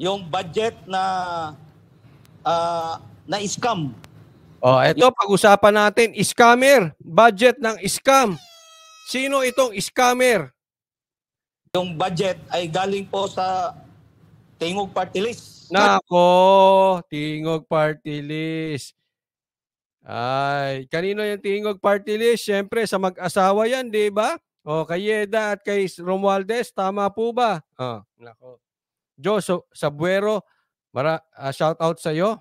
yung budget na uh, na scam. Oh, ito pag-usapan natin, scammer, budget ng scam. Sino itong scammer? Yung budget ay galing po sa Tingog Party List. Nako, Tingog Party List. Ay, kanino yung tingog party list? Siyempre, sa mag-asawa yan, di ba? O, kay Yeda at kay Romualdez, tama po ba? Oh, nako. Joso Sabuero, mara, uh, ah, shout out sa iyo.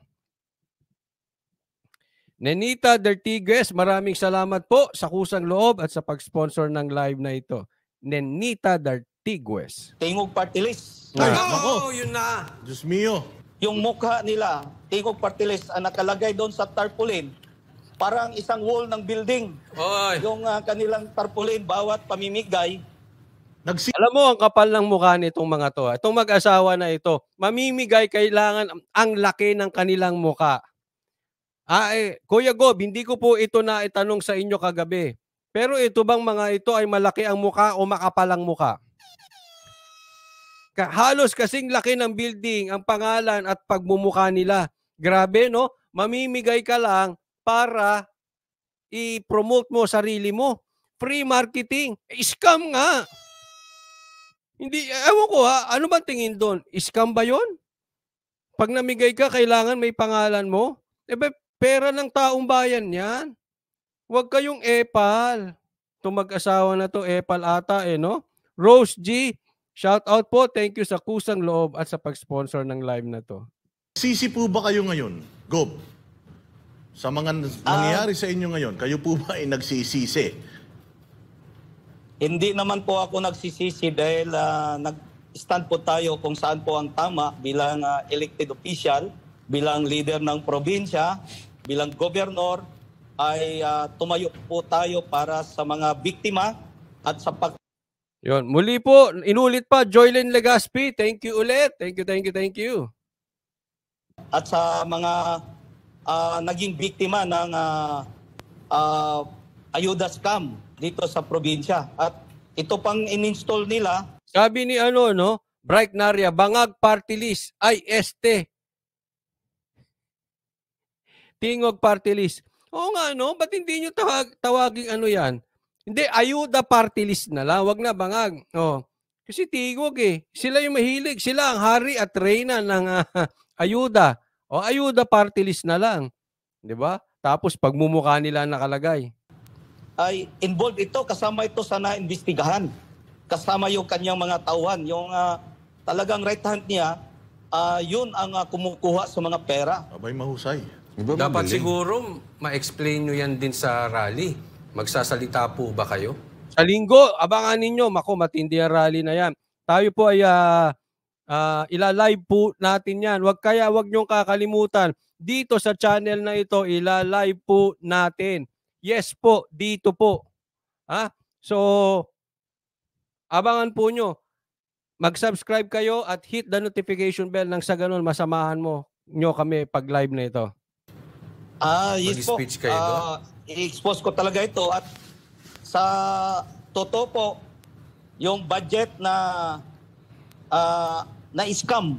Nenita Dertigues, maraming salamat po sa kusang loob at sa pag-sponsor ng live na ito. Nenita Dertigues. Tingog party list. oh, oh, yun na. Diyos mio. Yung mukha nila, tingog party ang nakalagay doon sa tarpaulin, parang isang wall ng building. Oy. Yung uh, kanilang tarpaulin, bawat pamimigay, Nagsi- Alam mo, ang kapal ng mukha nitong mga to. Ah. Itong mag-asawa na ito, mamimigay kailangan ang laki ng kanilang mukha. Ah, eh, Kuya Gob, hindi ko po ito na itanong sa inyo kagabi. Pero ito bang mga ito ay malaki ang mukha o makapal ang mukha? Ka- halos kasing laki ng building, ang pangalan at pagmumukha nila. Grabe, no? Mamimigay ka lang para i-promote mo sarili mo. Free marketing. Eh, scam nga. Hindi, ewan ko ha, ano ba tingin doon? Scam ba yon? Pag namigay ka, kailangan may pangalan mo? Eh ba, pera ng taong bayan yan. Huwag kayong epal. Itong mag-asawa na to, epal ata eh, no? Rose G, shout out po. Thank you sa kusang loob at sa pag-sponsor ng live na to. Sisi po ba kayo ngayon, Gob? Sa mga ah. nangyari uh, sa inyo ngayon, kayo po ba ay nagsisisi? Hindi naman po ako nagsisisi dahil uh, nag-stand po tayo kung saan po ang tama bilang uh, elected official, bilang leader ng probinsya, bilang governor, ay uh, tumayo po tayo para sa mga biktima at sa pag... Yun. Muli po, inulit pa, Joylyn Legaspi, thank you ulit. Thank you, thank you, thank you. At sa mga uh, naging biktima ng uh, uh, ayuda scam, dito sa probinsya. At ito pang ininstall nila. Sabi ni ano, no? Bright Naria, Bangag Party List, IST. Tingog Party List. Oo nga, no? Ba't hindi nyo tawag, tawaging ano yan? Hindi, ayuda party list na lang. Wag na bangag. O. Kasi tingog eh. Sila yung mahilig. Sila ang hari at reyna ng uh, ayuda. O ayuda party list na lang. 'Di ba? Tapos pagmumukha nila nakalagay ay involved ito. Kasama ito sa naimbestigahan. Kasama yung kanyang mga tauhan. Yung uh, talagang right hand niya, uh, yun ang uh, kumukuha sa mga pera. Abay mahusay. Iba Dapat siguro ma-explain nyo yan din sa rally. Magsasalita po ba kayo? Sa linggo, abangan ninyo. Mako, matindi ang rally na yan. Tayo po ay uh, uh, ilalive po natin yan. Wag kaya, wag nyong kakalimutan. Dito sa channel na ito, ilalive po natin. Yes po, dito po. Ha? So, abangan po nyo. Mag-subscribe kayo at hit the notification bell nang sa ganun masamahan mo nyo kami pag live na ito. Ah, uh, yes po. Kayo uh, i-expose ko talaga ito at sa totoo po, yung budget na uh, na-scam,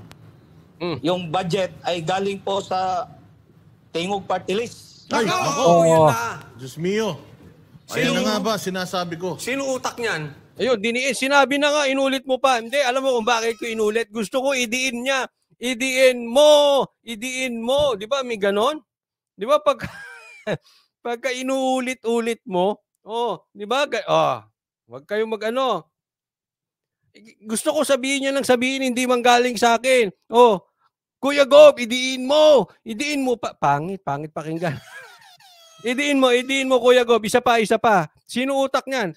mm. yung budget ay galing po sa Tingog Party List. Ay, ako! Oh, yan na. Diyos mio. Ayan na nga ba, sinasabi ko. Sino utak niyan? Ayun, dini sinabi na nga, inulit mo pa. Hindi, alam mo kung bakit ko inulit. Gusto ko idiin niya. Idiin mo! Idiin mo! Di ba, may ganon? Di ba, pag, pagka inuulit-ulit mo, oh, di ba, ga- ah, wag kayong mag-ano. Gusto ko sabihin niya lang sabihin, hindi man galing sa akin. Oh, Kuya Gob, idiin mo! Idiin mo pa. Pangit, pangit pakinggan. Idiin mo, idiin mo Kuya Gob, isa pa, isa pa. Sino utak niyan?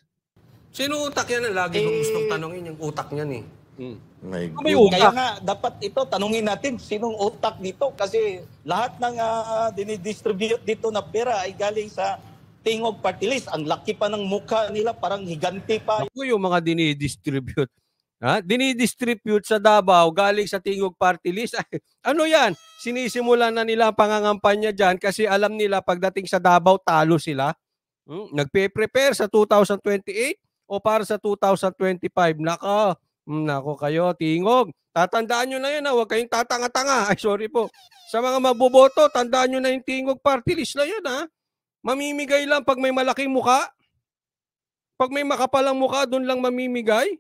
Sino utak yan? Lagi kong gustong eh. tanongin yung utak niyan eh. Hmm. May May ano Kaya nga, dapat ito, tanungin natin sinong utak dito kasi lahat ng ah, dinidistribute dito na pera ay galing sa tingog party list. Ang laki pa ng mukha nila, parang higanti pa Ako yung mga dinidistribute. Ha? Dinidistribute sa Davao galing sa Tingog Party List. ano yan? Sinisimulan na nila ang pangangampanya dyan kasi alam nila pagdating sa Davao, talo sila. Hmm? Nagpe-prepare sa 2028 o para sa 2025. Nako, hmm, nako kayo, Tingog. Tatandaan nyo na yan. Ha? Huwag kayong tatanga-tanga. Ay, sorry po. Sa mga maboboto, tandaan nyo na yung Tingog Party List na yan. Ha? Mamimigay lang pag may malaking muka. Pag may makapalang muka, doon lang mamimigay.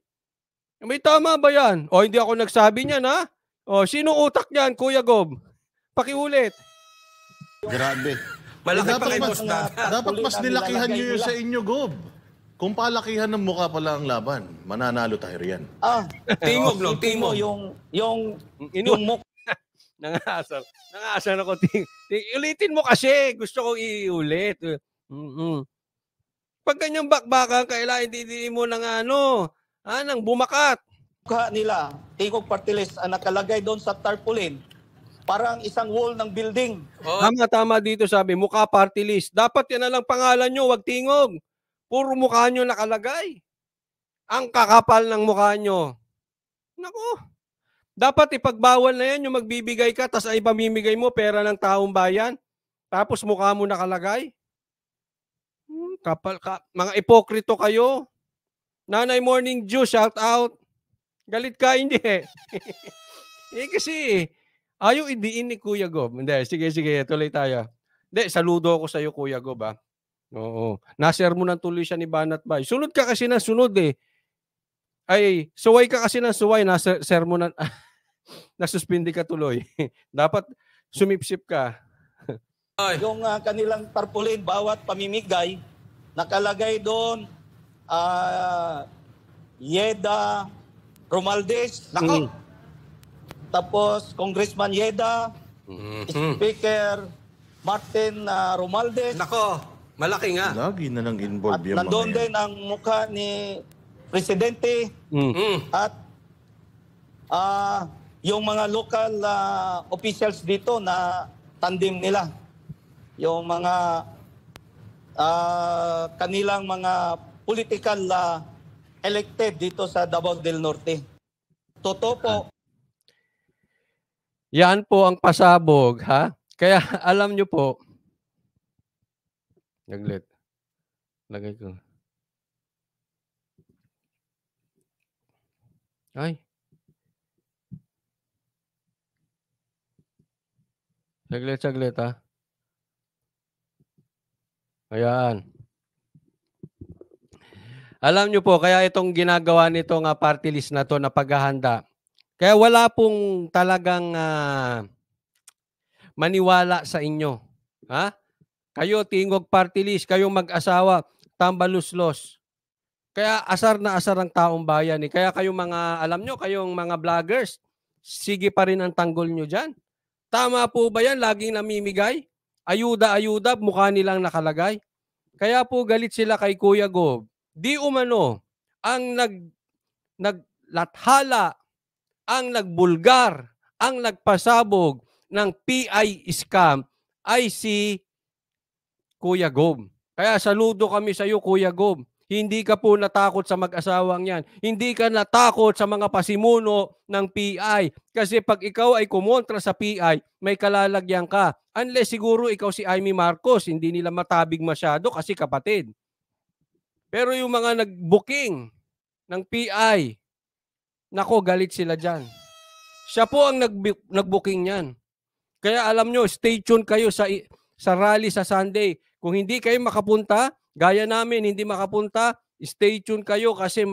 May tama ba yan? O, hindi ako nagsabi niyan, ha? O, sino utak niyan, Kuya Gob? Pakiulit. Grabe. Malaki dapat pa kay mas, dapat mas nilakihan niyo sa inyo, Gob. Kung palakihan ng mukha pala ang laban, mananalo tayo riyan. Ah, tingog, no? Tingog. Yung, yung, Inu- yung muk- Nangasar. Nangasar ako. Ting, ting, ulitin mo kasi. Gusto ko iulit. Mm-hmm. Pag ganyang bakbakan, kailangan hindi mo nang ano, Anang bumakat. Ka nila, Tingog Party List, ang nakalagay doon sa tarpaulin, parang isang wall ng building. Oh. Tama, tama dito sabi, mukha party list. Dapat yan na lang pangalan nyo, wag tingog. Puro mukha nyo nakalagay. Ang kakapal ng mukha nyo. Nako. Dapat ipagbawal na yan yung magbibigay ka tas ay pamimigay mo pera ng taong bayan. Tapos mukha mo nakalagay. Hmm, kapal ka. Mga ipokrito kayo. Nanay Morning Dew, shout out. Galit ka, hindi eh. eh kasi, ayaw idiin ni Kuya Gob. Hindi, sige, sige, tuloy tayo. Hindi, saludo ako sa iyo, Kuya Gob, ha? Ah. Oo. Naser mo ng tuloy siya ni Banat Bay. Sunod ka kasi ng sunod, eh. Ay, suway ka kasi ng suway, nasa sermon na, nasuspindi ka tuloy. Dapat sumipsip ka. Ay. Yung uh, kanilang tarpulin, bawat pamimigay, nakalagay doon uh, Yeda Romaldez. Nako. Mm. Tapos Congressman Yeda, mm-hmm. Speaker Martin uh, ah, Romaldez. Nako, malaki nga. Lagi na lang involved at yung nandun mga din ang mukha ni Presidente mm. mm. at uh, yung mga local uh, officials dito na tandim nila. Yung mga uh, kanilang mga political na elected dito sa Davao del Norte. Totoo po. Yan po ang pasabog, ha? Kaya alam nyo po, Naglit. Lagay ko. Ay. Saglit, saglit ha. Ayan. Alam nyo po, kaya itong ginagawa nito nga ah, party list na to na paghahanda. Kaya wala pong talagang uh, maniwala sa inyo. Ha? Kayo, tingog party list, kayong mag-asawa, tambalus-los. Kaya asar na asar ang taong bayan. Eh. Kaya kayong mga, alam nyo, kayong mga vloggers, sige pa rin ang tanggol nyo dyan. Tama po ba yan? Laging namimigay? Ayuda, ayuda, mukha nilang nakalagay. Kaya po galit sila kay Kuya Gob di umano ang nag naglathala, ang nagbulgar, ang nagpasabog ng PI scam ay si Kuya Gob. Kaya saludo kami sa iyo Kuya Gob. Hindi ka po natakot sa mag-asawang yan. Hindi ka natakot sa mga pasimuno ng PI. Kasi pag ikaw ay kumontra sa PI, may kalalagyan ka. Unless siguro ikaw si Amy Marcos, hindi nila matabig masyado kasi kapatid. Pero yung mga nag-booking ng PI, nako galit sila dyan. Siya po ang nag-booking niyan. Kaya alam nyo, stay tuned kayo sa, sa rally sa Sunday. Kung hindi kayo makapunta, gaya namin, hindi makapunta, stay tuned kayo kasi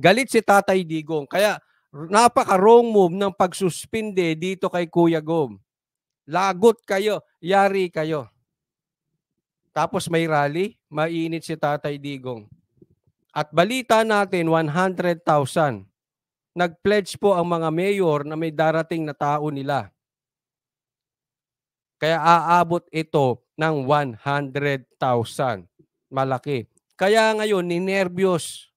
galit si Tatay Digong. Kaya napaka-wrong move ng pagsuspinde dito kay Kuya Gom. Lagot kayo, yari kayo. Tapos may rally, maiinit si Tatay Digong. At balita natin, 100,000. Nag-pledge po ang mga mayor na may darating na tao nila. Kaya aabot ito ng 100,000. Malaki. Kaya ngayon, ninervyos.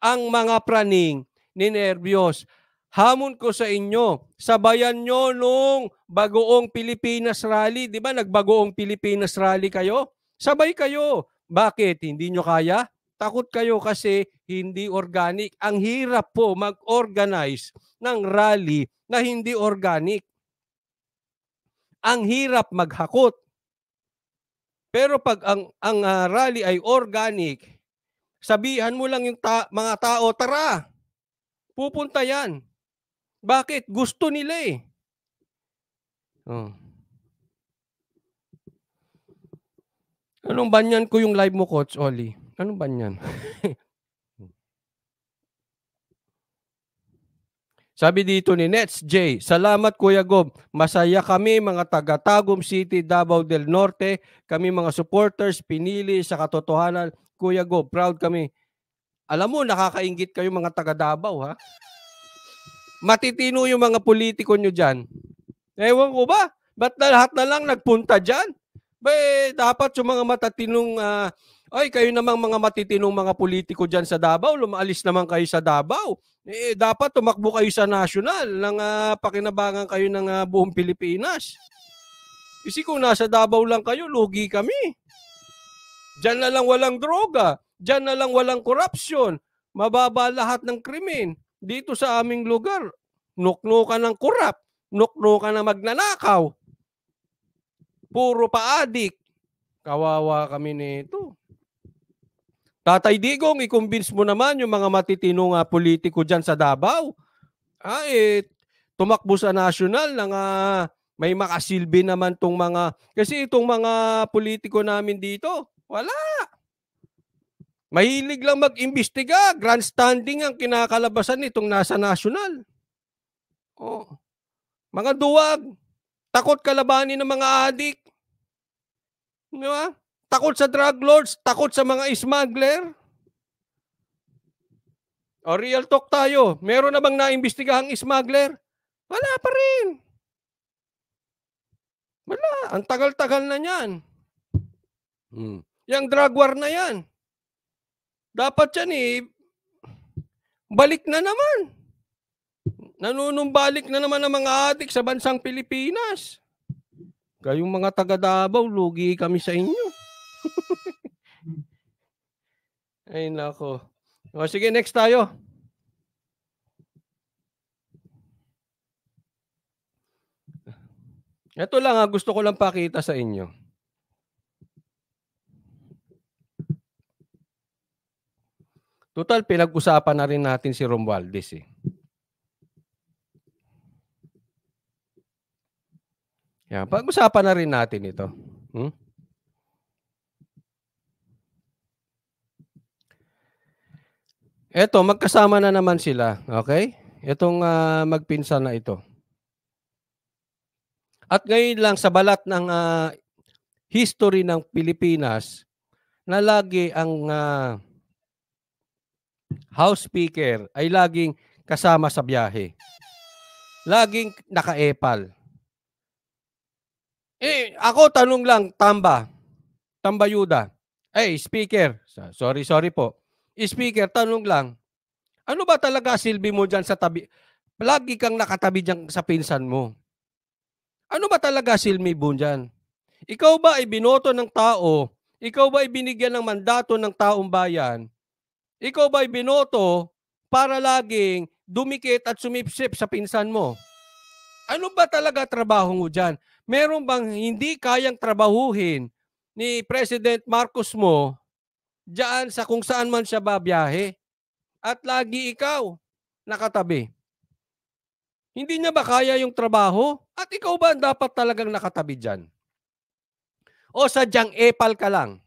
Ang mga praning, ninervyos. Hamon ko sa inyo, sabayan nyo nung bagoong Pilipinas rally. Di ba nagbagoong Pilipinas rally kayo? Sabay kayo. Bakit? Hindi nyo kaya? Takot kayo kasi hindi organic. Ang hirap po mag-organize ng rally na hindi organic. Ang hirap maghakot. Pero pag ang ang uh, rally ay organic, sabihan mo lang yung ta- mga tao, tara. Pupunta 'yan. Bakit? Gusto nila eh. Oh. Anong banyan ko yung live mo, Coach Oli? Anong banyan? Sabi dito ni Nets J, salamat Kuya Gob. Masaya kami mga taga Tagum City, Davao del Norte. Kami mga supporters, pinili sa katotohanan. Kuya Gob, proud kami. Alam mo, nakakaingit kayo mga taga Davao ha. Matitino yung mga politiko nyo dyan. Ewan ko ba? Ba't lahat na lang nagpunta dyan? Be, eh, dapat yung mga matatinong, uh, ay kayo namang mga matitinong mga politiko dyan sa Davao, lumalis naman kayo sa Davao. Eh, dapat tumakbo kayo sa national nang uh, pakinabangan kayo ng uh, buong Pilipinas. Kasi kung nasa Davao lang kayo, lugi kami. Diyan na lang walang droga. Diyan na lang walang korupsyon. Mababa lahat ng krimen. Dito sa aming lugar, nukno ka ng kurap, nukno ka ng magnanakaw. Puro pa-addict. Kawawa kami nito. Tatay Digong, i-convince mo naman yung mga matitino nga ah, politiko dyan sa Davao. Ah, eh, tumakbo sa national na nga may makasilbi naman tong mga, kasi itong mga politiko namin dito, wala. Mahilig lang mag-imbestiga. Grandstanding ang kinakalabasan nitong nasa national. Oh. Mga duwag, Takot kalabanin ng mga adik. Di ba? Takot sa drug lords, takot sa mga smuggler. O real talk tayo, meron na bang naimbestigahang smuggler? Wala pa rin. Wala. Ang tagal-tagal na niyan. Hmm. Yang drug war na yan. Dapat yan eh, balik na naman nanunumbalik na naman ang mga adik sa bansang Pilipinas. Kayong mga taga Davao, lugi kami sa inyo. Ay nako. O sige, next tayo. Ito lang ha, ah, gusto ko lang pakita sa inyo. Total, pinag-usapan na rin natin si Romualdez eh. Yeah, pag-usapan na rin natin ito. Hmm? Eto, magkasama na naman sila. Okay? Itong uh, ah, magpinsan na ito. At ngayon lang sa balat ng uh, history ng Pilipinas na lagi ang uh, House Speaker ay laging kasama sa biyahe. Laging nakaepal. Eh, ako tanong lang, Tamba. Tamba Yuda. Ay, speaker. Sorry, sorry po. Speaker, tanong lang. Ano ba talaga silbi mo dyan sa tabi? Lagi kang nakatabi dyan sa pinsan mo. Ano ba talaga silbi mo dyan? Ikaw ba ay binoto ng tao? Ikaw ba ay binigyan ng mandato ng taong bayan? Ikaw ba ay binoto para laging dumikit at sumipsip sa pinsan mo? Ano ba talaga trabaho mo dyan? meron bang hindi kayang trabahuhin ni President Marcos mo diyan sa kung saan man siya babiyahe? At lagi ikaw nakatabi. Hindi niya ba kaya yung trabaho? At ikaw ba ang dapat talagang nakatabi diyan? O sadyang epal ka lang?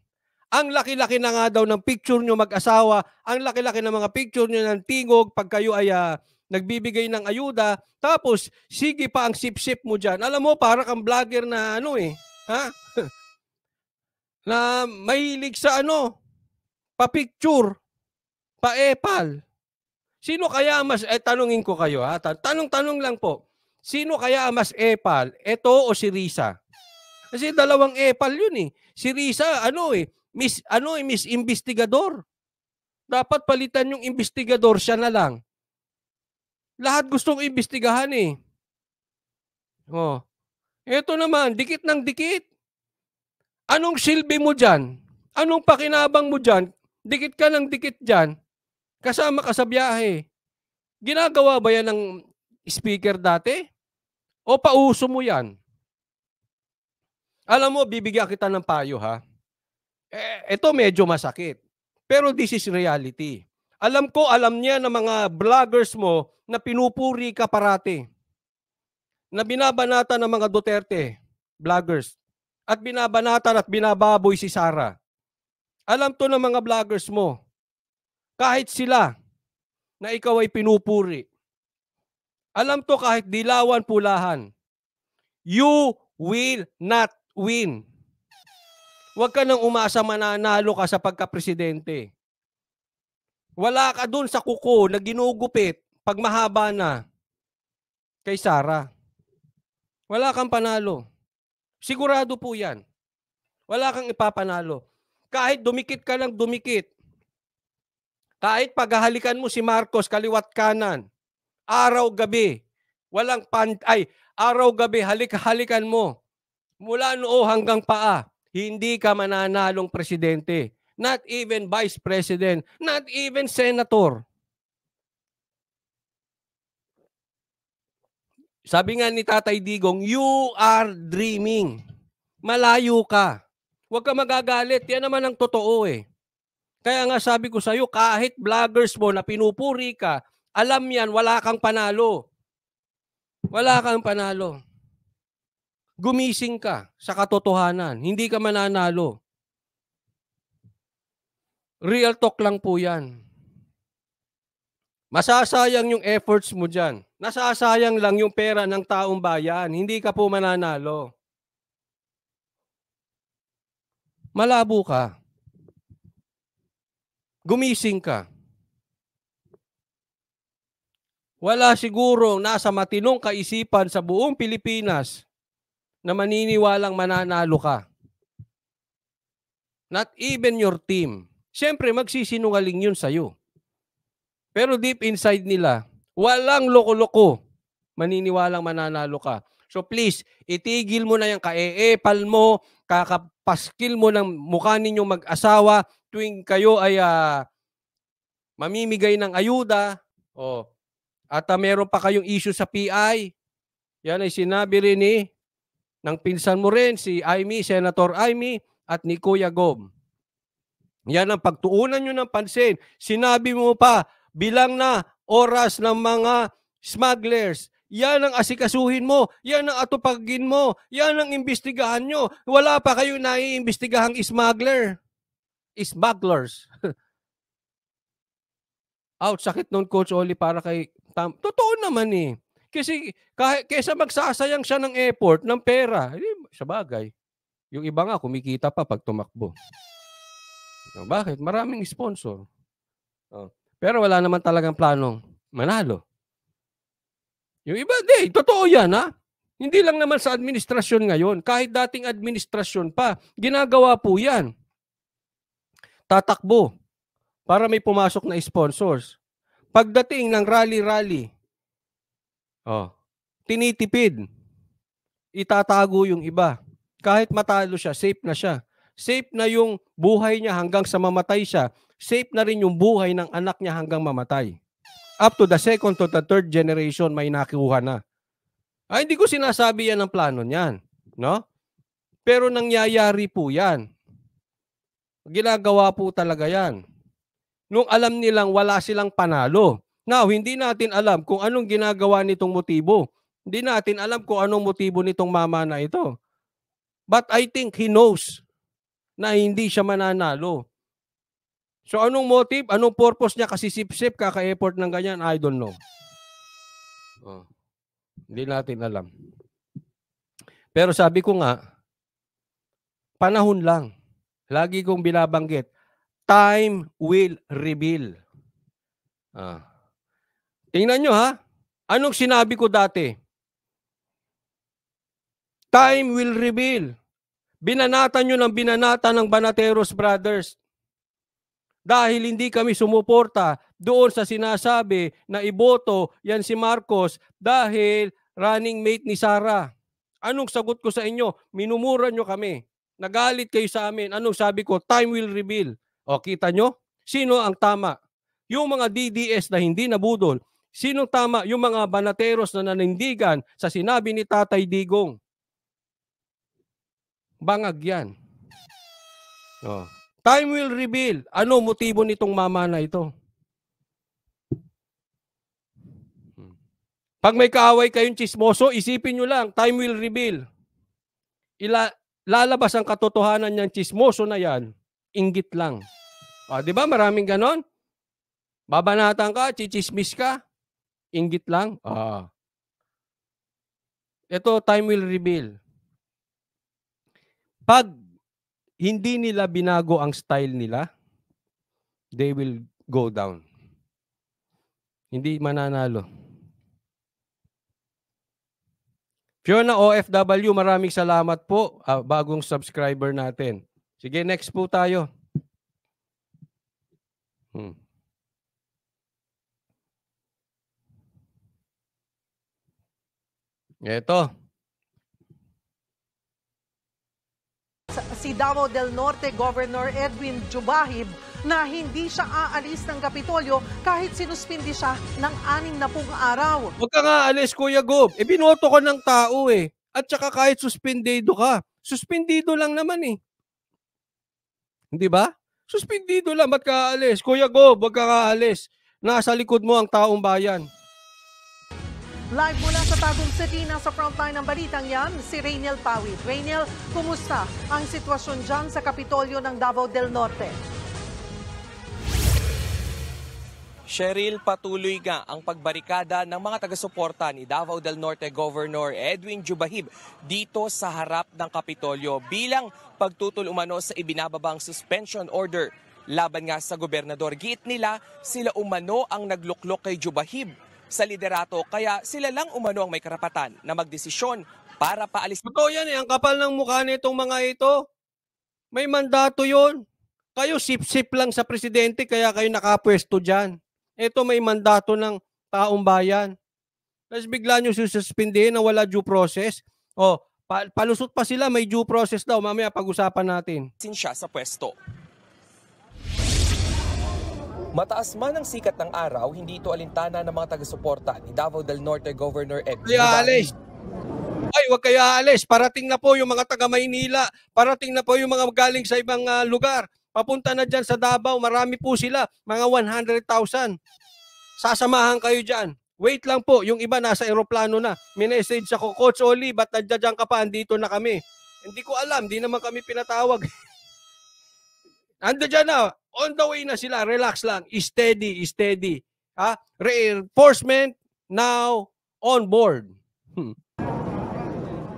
Ang laki-laki na nga daw ng picture nyo mag-asawa, ang laki-laki ng mga picture nyo ng tingog pag kayo ay uh, nagbibigay ng ayuda, tapos sige pa ang sip-sip mo dyan. Alam mo, para kang vlogger na ano eh, ha? na mahilig sa ano, pa-picture, pa-epal. Sino kaya mas, eh tanungin ko kayo ha, tanong-tanong lang po, sino kaya mas epal, eto o si Risa? Kasi dalawang epal yun eh. Si Risa, ano eh, Miss, ano eh, Miss Investigador. Dapat palitan yung investigador siya na lang. Lahat gustong imbestigahan eh. Oh. Ito naman, dikit ng dikit. Anong silbi mo dyan? Anong pakinabang mo dyan? Dikit ka ng dikit dyan. Kasama ka sa biyahe. Ginagawa ba yan ng speaker dati? O pauso mo yan? Alam mo, bibigyan kita ng payo ha. Eh, ito medyo masakit. Pero this is reality. Alam ko, alam niya ng mga vloggers mo na pinupuri ka parati. Na binabanata ng mga Duterte vloggers. At binabanatan at binababoy si Sara. Alam to ng mga vloggers mo. Kahit sila na ikaw ay pinupuri. Alam to kahit dilawan pulahan. You will not win. Huwag ka nang umasa mananalo ka sa pagka-presidente. Wala ka dun sa kuko na ginugupit pag mahaba na kay Sara. Wala kang panalo. Sigurado po yan. Wala kang ipapanalo. Kahit dumikit ka lang dumikit. Kahit paghahalikan mo si Marcos kaliwat kanan, araw-gabi, walang pan ay araw-gabi halik-halikan mo mula noo hanggang paa, hindi ka mananalong presidente not even vice president, not even senator. Sabi nga ni Tatay Digong, you are dreaming. Malayo ka. Huwag ka magagalit. Yan naman ang totoo eh. Kaya nga sabi ko sa'yo, kahit vloggers mo na pinupuri ka, alam yan, wala kang panalo. Wala kang panalo. Gumising ka sa katotohanan. Hindi ka mananalo. Real talk lang po yan. Masasayang yung efforts mo dyan. Nasasayang lang yung pera ng taong bayan. Hindi ka po mananalo. Malabo ka. Gumising ka. Wala siguro nasa matinong kaisipan sa buong Pilipinas na maniniwalang mananalo ka. Not even your team. Siyempre, magsisinungaling yun sa'yo. Pero deep inside nila, walang loko-loko. Maniniwalang mananalo ka. So please, itigil mo na yung kaeepal mo, kakapaskil mo ng mukha ninyong mag-asawa tuwing kayo ay uh, mamimigay ng ayuda. Oh. At uh, meron pa kayong issue sa PI. Yan ay sinabi rin ni eh, ng pinsan mo rin, si Aimee, Senator Aimee at ni Kuya Gob. Yan ang pagtuunan nyo ng pansin. Sinabi mo pa, bilang na oras ng mga smugglers. Yan ang asikasuhin mo. Yan ang atupagin mo. Yan ang imbestigahan nyo. Wala pa kayo naiimbestigahang smuggler. Smugglers. Out, sakit nun Coach Oli para kay Tam. Totoo naman eh. Kasi kahit, kesa magsasayang siya ng effort, ng pera, eh, sa bagay. Yung iba nga, kumikita pa pag tumakbo. No, oh, bakit? Maraming sponsor. Oh. Pero wala naman talagang planong manalo. Yung iba, di, totoo yan, ha? Hindi lang naman sa administrasyon ngayon. Kahit dating administrasyon pa, ginagawa po yan. Tatakbo para may pumasok na sponsors. Pagdating ng rally-rally, oh, tinitipid. Itatago yung iba. Kahit matalo siya, safe na siya. Safe na yung buhay niya hanggang sa mamatay siya. Safe na rin yung buhay ng anak niya hanggang mamatay. Up to the second to the third generation, may nakuha na. Ay, ah, hindi ko sinasabi yan ang plano niyan. No? Pero nangyayari po yan. Ginagawa po talaga yan. Nung alam nilang wala silang panalo. Now, hindi natin alam kung anong ginagawa nitong motibo. Hindi natin alam kung anong motibo nitong mama na ito. But I think he knows na hindi siya mananalo. So anong motive? Anong purpose niya kasi sip-sip kaka-effort ng ganyan? I don't know. Oh. Hindi natin alam. Pero sabi ko nga, panahon lang. Lagi kong binabanggit, time will reveal. Ah. Tingnan nyo ha, anong sinabi ko dati? Time will reveal. Binanatan nyo ng binanatan ng Banateros Brothers. Dahil hindi kami sumuporta doon sa sinasabi na iboto yan si Marcos dahil running mate ni Sara. Anong sagot ko sa inyo? Minumura nyo kami. Nagalit kayo sa amin. Anong sabi ko? Time will reveal. O, kita nyo? Sino ang tama? Yung mga DDS na hindi nabudol, sinong tama? Yung mga banateros na nanindigan sa sinabi ni Tatay Digong. Bangag yan. Oh. Time will reveal ano motibo nitong mama na ito. Hmm. Pag may kaaway kayong chismoso, isipin nyo lang, time will reveal. Ila, lalabas ang katotohanan niyang chismoso na yan, inggit lang. Ah, di ba maraming ganon? Babanatan ka, chichismis ka, inggit lang. Ah. Ito, time will reveal pag hindi nila binago ang style nila, they will go down. Hindi mananalo. Fiona OFW, maraming salamat po. Uh, bagong subscriber natin. Sige, next po tayo. Hmm. Ito. si Davao del Norte Governor Edwin Jubahib na hindi siya aalis ng Kapitolyo kahit sinuspindi siya ng anim na pung araw. Huwag ka nga alis, Kuya Gob. E binoto ko ng tao eh. At saka kahit suspendido ka, suspendido lang naman eh. Hindi ba? Suspendido lang, ba't ka aalis? Kuya Gob, huwag ka aalis. Nasa likod mo ang taong bayan. Live mula sa Tagum City, nasa frontline ng balitang yan, si Rainiel Pawit. Rainiel, kumusta ang sitwasyon dyan sa Kapitolyo ng Davao del Norte? Cheryl, patuloy nga ang pagbarikada ng mga taga-suporta ni Davao del Norte Governor Edwin Jubahib dito sa harap ng Kapitolyo bilang pagtutul umano sa ibinababang suspension order. Laban nga sa gobernador, giit nila sila umano ang nagluklok kay Jubahib sa liderato kaya sila lang umano ang may karapatan na magdesisyon para paalis. Totoo yan eh, ang kapal ng mukha nitong mga ito. May mandato yon. Kayo sip-sip lang sa presidente kaya kayo nakapwesto dyan. Ito may mandato ng taong bayan. Tapos bigla nyo sususpindihin na wala due process. O, oh, palusot pa sila, may due process daw. Mamaya pag-usapan natin. Sinsya sa pwesto. Mataas man ang sikat ng araw, hindi ito alintana ng mga taga-suporta ni Davao del Norte Governor Ed. Kaya alis! Ay, huwag kayo alis. Parating na po yung mga taga-Maynila. Parating na po yung mga galing sa ibang uh, lugar. Papunta na dyan sa Davao. Marami po sila. Mga 100,000. Sasamahan kayo dyan. Wait lang po. Yung iba nasa aeroplano na. Minessage ako, Coach Oli, ba't nandiyan ka pa? Andito na kami. Hindi ko alam. Hindi naman kami pinatawag. Ando dyan na. On the way na sila. Relax lang. Steady, steady. Ha? Reinforcement now on board. Hmm.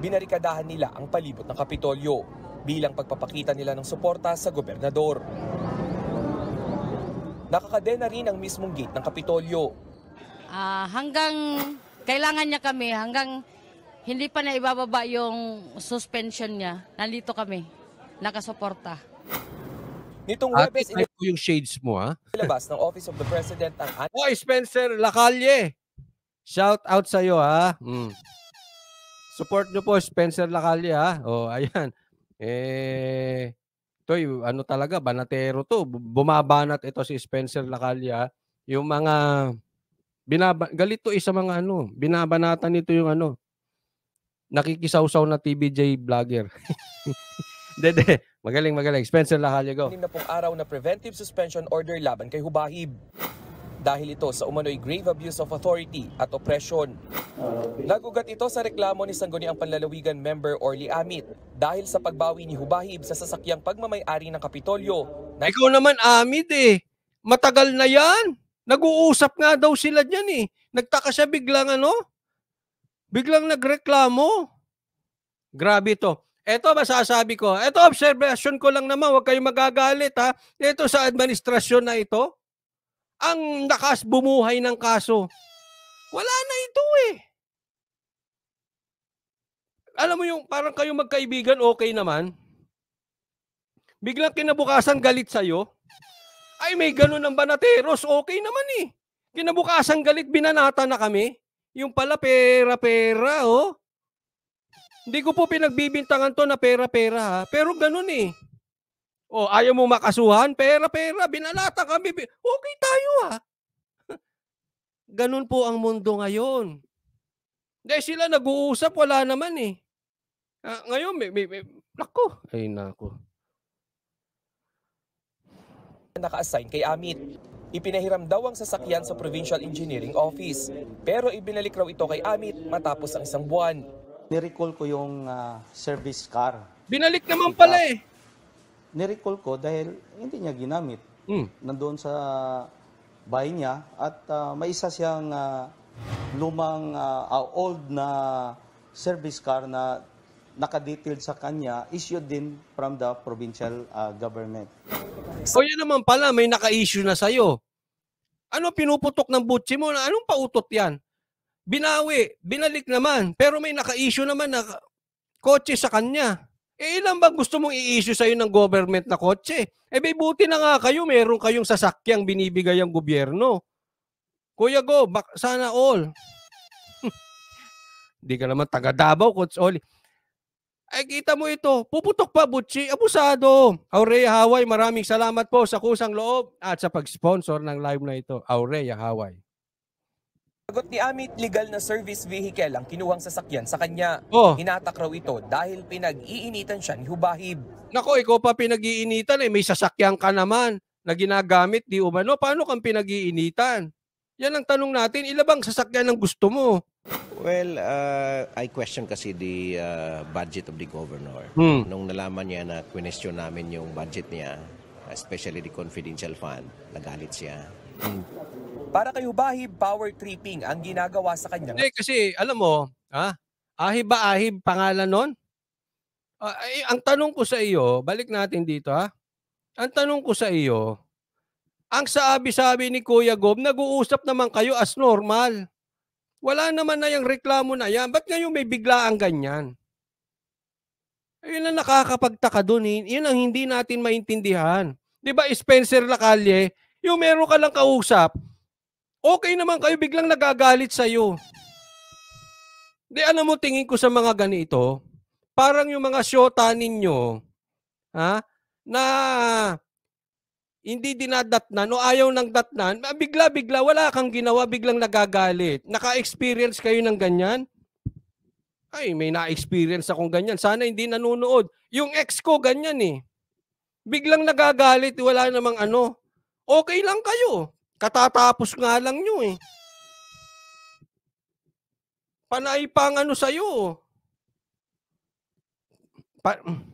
Binarikadahan nila ang palibot ng Kapitolyo bilang pagpapakita nila ng suporta sa gobernador. Nakakadena rin ang mismong gate ng Kapitolyo. Uh, hanggang kailangan niya kami, hanggang hindi pa na ibababa yung suspension niya, nandito kami, nakasuporta. Nitong ah, Webes, inilabas ko yung shades mo, ha? Ah. Ilabas ng Office of the President ang... Hoy, Spencer Lacalle! Shout out sa iyo, ha? Ah. Mm. Support nyo po, Spencer Lacalle, ha? O, oh, ayan. Eh, Toy, ano talaga, banatero to. Bumabanat ito si Spencer Lacalle, Yung mga, binaba, galit to isa eh, mga ano, binabanatan nito yung ano, nakikisawsaw na TBJ vlogger. Dede, magaling, magaling. Spencer Lacaligo. Anim na pong araw na preventive suspension order laban kay Hubahib. Dahil ito sa umano'y grave abuse of authority at oppression. Nagugat ito sa reklamo ni Sangguniang Panlalawigan member Orly Amit dahil sa pagbawi ni Hubahib sa sasakyang pagmamayari ng Kapitolyo. Na... Ikaw naman Amit eh. Matagal na yan. Nag-uusap nga daw sila dyan eh. Nagtaka siya biglang ano? Biglang nagreklamo. Grabe to. Ito masasabi ko, ito observation ko lang naman, huwag kayong magagalit ha. Ito sa administrasyon na ito, ang nakas bumuhay ng kaso. Wala na ito eh. Alam mo yung parang kayo magkaibigan, okay naman. Biglang kinabukasan galit sa'yo. Ay, may ganun ng banateros, okay naman eh. Kinabukasan galit, binanata na kami. Yung pala pera-pera, oh. Hindi ko po pinagbibintangan to na pera-pera ha. Pero ganun eh. O, oh, ayaw mo makasuhan? Pera-pera, binalata kami. Okay tayo ha. Ganun po ang mundo ngayon. Dahil sila nag-uusap, wala naman eh. Uh, ngayon, may, may, may, nako. Ay, nako. Naka-assign kay Amit. Ipinahiram daw ang sasakyan sa Provincial Engineering Office. Pero ibinalik raw ito kay Amit matapos ang isang buwan nirecall ko yung ah, service car. Binalik naman pala eh. Nirecall ko dahil hindi niya ginamit. Hmm. Nandoon sa bahay niya at ah, may isa siyang ah, lumang ah, old na service car na nakadetailed sa kanya, issued din from the provincial ah, government. O yan naman pala, may naka-issue na sa'yo. Ano pinuputok ng butsi mo? Anong pautot yan? Binawi, binalik naman, pero may naka-issue naman na kotse sa kanya. Eh ilan bang gusto mong i-issue sa'yo ng government na kotse? Eh may buti na nga kayo, meron kayong sasakyang binibigay ang gobyerno. Kuya Go, bak- sana all. Hindi ka naman taga Davao, Coach Oli. Ay, kita mo ito. Puputok pa, Butchi. Abusado. Aurea Hawaii, maraming salamat po sa kusang loob at sa pag-sponsor ng live na ito. Aurea Hawaii. Sagot ni Amit, legal na service vehicle ang kinuhang sasakyan sa kanya. Oh. Hinatak raw ito dahil pinag-iinitan siya ni Hubahib. Nako, ikaw pa pinag-iinitan eh. May sasakyan ka naman na ginagamit di umano. Paano kang pinag-iinitan? Yan ang tanong natin. Ilabang sasakyan ang gusto mo? Well, uh, I question kasi the uh, budget of the governor. Hmm. Nung nalaman niya na question namin yung budget niya, especially the confidential fund, nagalit siya para kay Ubahi, power tripping ang ginagawa sa kanya. Hindi, kasi alam mo, ha? ahib ba ahib pangalan nun? Uh, ay, ang tanong ko sa iyo, balik natin dito ha. Ang tanong ko sa iyo, ang sabi-sabi ni Kuya Gob, nag-uusap naman kayo as normal. Wala naman na yung reklamo na yan. Ba't ngayon may biglaang ganyan? Ayun ang nakakapagtaka doon. Eh. Yun ang hindi natin maintindihan. Di ba Spencer Lacalle, yung meron ka lang kausap, okay naman kayo, biglang nagagalit sa'yo. Di ano mo tingin ko sa mga ganito, parang yung mga syota ninyo, ha, na hindi dinadatnan o ayaw ng datnan, ah, bigla-bigla, wala kang ginawa, biglang nagagalit. Naka-experience kayo ng ganyan? Ay, may na-experience akong ganyan. Sana hindi nanonood. Yung ex ko, ganyan eh. Biglang nagagalit, wala namang ano okay lang kayo. Katatapos nga lang nyo eh. Panay pang ano sa'yo. Pa- hmm.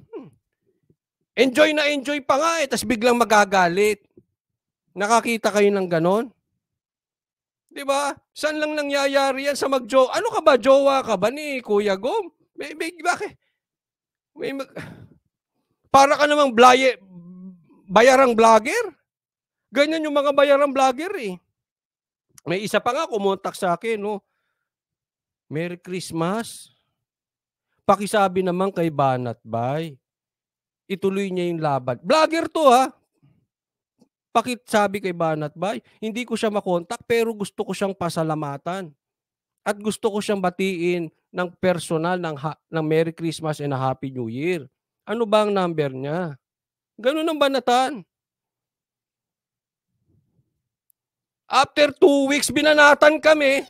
enjoy na enjoy pa nga eh, tapos biglang magagalit. Nakakita kayo ng ganon? Di ba? San lang nangyayari yan sa magjo? Ano ka ba? Jowa ka ba ni Kuya Gom? May, may, bakit? May mag... Para ka namang blaye, bayarang vlogger? Ganyan yung mga bayarang vlogger eh. May isa pa nga kumontak sa akin, no? Oh. Merry Christmas. Pakisabi naman kay Banat Bay. Ituloy niya yung laban. Vlogger to ha. Pakisabi kay Banat Bay. Hindi ko siya makontak pero gusto ko siyang pasalamatan. At gusto ko siyang batiin ng personal ng, ha- ng Merry Christmas and a Happy New Year. Ano ba ang number niya? Ganun ang banatan. After two weeks, binanatan kami.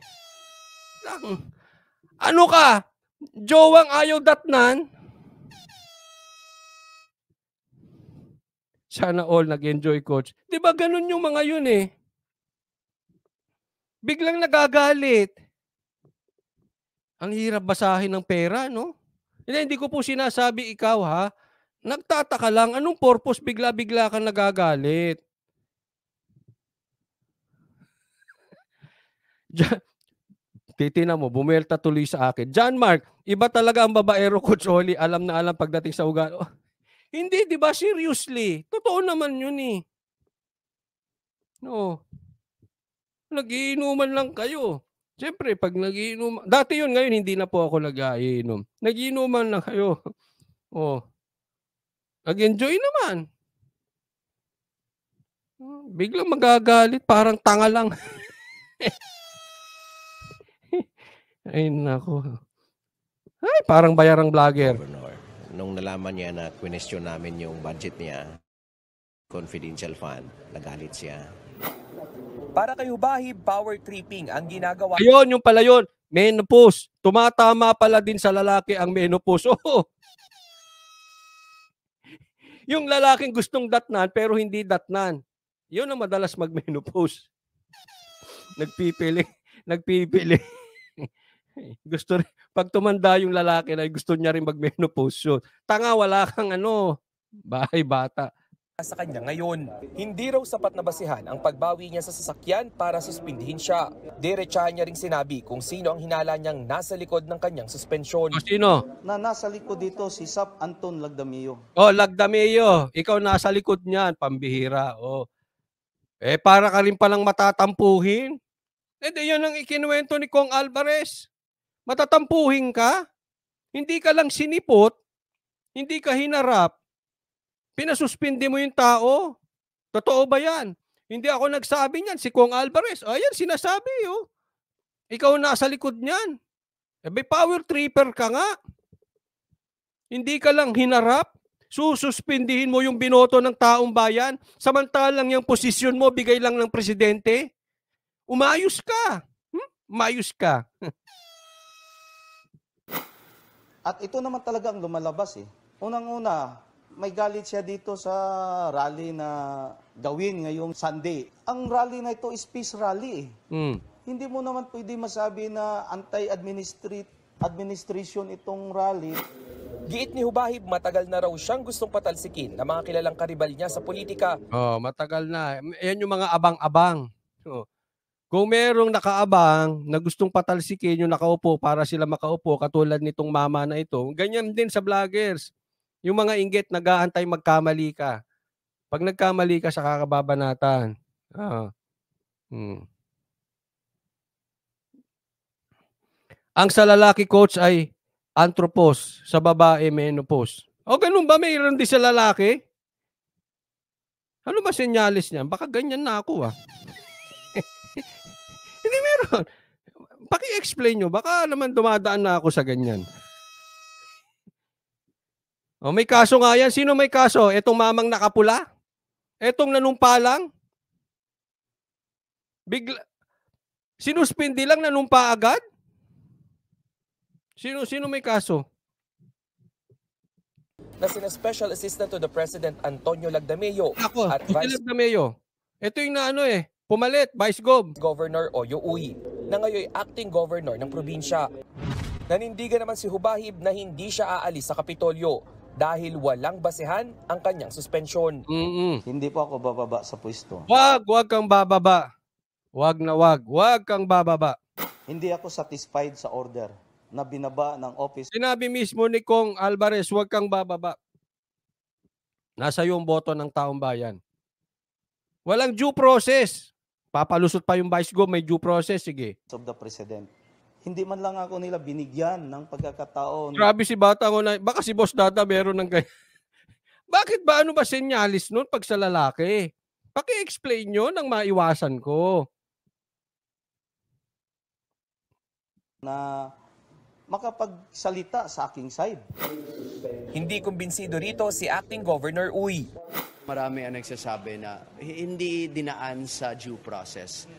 Ano ka? Jowang ayaw datnan? Sana all nag-enjoy, coach. Di ba ganun yung mga yun eh? Biglang nagagalit. Ang hirap basahin ng pera, no? Hindi, ko po sinasabi ikaw, ha? Nagtataka lang, anong purpose bigla-bigla kang nagagalit? titina mo, bumelta tuloy sa akin. John Mark, iba talaga ang babaero ko, Choli. Alam na alam pagdating sa ugali. Oh, hindi, di ba? Seriously. Totoo naman yun eh. No. Nagiinuman lang kayo. Siyempre, pag nagiinom, dati yun ngayon hindi na po ako nag-iinom. Nagiinuman lang kayo. Oh. Nag-enjoy naman. Hmm, biglang magagalit, parang tanga lang. Ay, nako. Ay, parang bayarang vlogger. Governor, nung nalaman niya na question namin yung budget niya, confidential fund, nagalit siya. Para kayo bahi, power tripping ang ginagawa. Ayun, yung pala yun. Menopause. Tumatama pala din sa lalaki ang menopause. Oo. yung lalaking gustong datnan pero hindi datnan. Yun ang madalas mag-menopause. Nagpipili. Nagpipili. Eh, gusto rin, pag tumanda yung lalaki na gusto niya rin mag-menopause yun. Tanga, wala kang ano, bahay bata sa kanya ngayon. Hindi raw sapat na basihan ang pagbawi niya sa sasakyan para suspindihin siya. Diretsahan niya ring sinabi kung sino ang hinala niyang nasa likod ng kanyang suspensyon. Oh, sino? Na nasa likod dito si Sap Anton Lagdameo. Oh, Lagdameo, ikaw nasa likod niyan, pambihira. Oh. Eh para ka rin palang matatampuhin. Eh yun ang ikinuwento ni Kong Alvarez. Matatampuhin ka? Hindi ka lang sinipot, hindi ka hinarap, pinasuspindi mo yung tao. Totoo ba yan? Hindi ako nagsabi niyan. Si Kong Alvarez, ayan, sinasabi yun. Oh. Ikaw na sa likod niyan. Ebe, eh, power tripper ka nga. Hindi ka lang hinarap. Sususpindihin mo yung binoto ng taong bayan. Samantalang yung posisyon mo, bigay lang ng presidente. Umayos ka. Hmm? Umayos ka. At ito naman talaga ang lumalabas eh. Unang-una, may galit siya dito sa rally na gawin ngayong Sunday. Ang rally na ito is peace rally eh. Mm. Hindi mo naman pwede masabi na anti-administration itong rally. Giit ni Hubahib, matagal na raw siyang gustong patalsikin na mga kilalang karibal niya sa politika. Oh, matagal na. Yan yung mga abang-abang. Oh. Kung merong nakaabang na gustong patalsikin yung nakaupo para sila makaupo, katulad nitong mama na ito, ganyan din sa vloggers. Yung mga inggit, nag-aantay magkamali ka. Pag nagkamali ka, sa kakababanatan. Ah. Hmm. Ang sa lalaki coach ay anthropos, sa babae menopause. O ganun ba mayroon din sa lalaki? Ano ba senyales niyan? Baka ganyan na ako ah. Hindi meron. Paki-explain nyo. Baka naman dumadaan na ako sa ganyan. Oh, may kaso nga yan. Sino may kaso? Etong mamang nakapula? Etong nanumpa lang? Bigla, sinuspindi lang nanumpa agad? Sino, sino may kaso? na sina Special Assistant to the President Antonio Lagdameo. Ako, at Vice... Lagdameo. Ito yung naano eh, pumalit, Vice Gov. Governor Oyoui, na ngayon acting governor ng probinsya. Nanindigan naman si Hubahib na hindi siya aalis sa Kapitolyo dahil walang basehan ang kanyang suspensyon. Mm-mm. Hindi po ako bababa sa pwesto. Wag, wag kang bababa. Wag na wag, wag kang bababa. Hindi ako satisfied sa order na binaba ng office. Sinabi mismo ni Kong Alvarez, wag kang bababa. Nasa yung boto ng taong bayan. Walang due process. Papalusot pa yung vice go, may due process, sige. Of the president. Hindi man lang ako nila binigyan ng pagkakataon. Grabe si bata ko na, baka si boss data meron ng kaya. Bakit ba ano ba senyalis nun pag sa lalaki? Paki-explain nyo nang maiwasan ko. Na makapagsalita sa aking side. Hindi kumbinsido rito si Acting Governor Uy. Marami ang nagsasabi na hindi dinaan sa due process.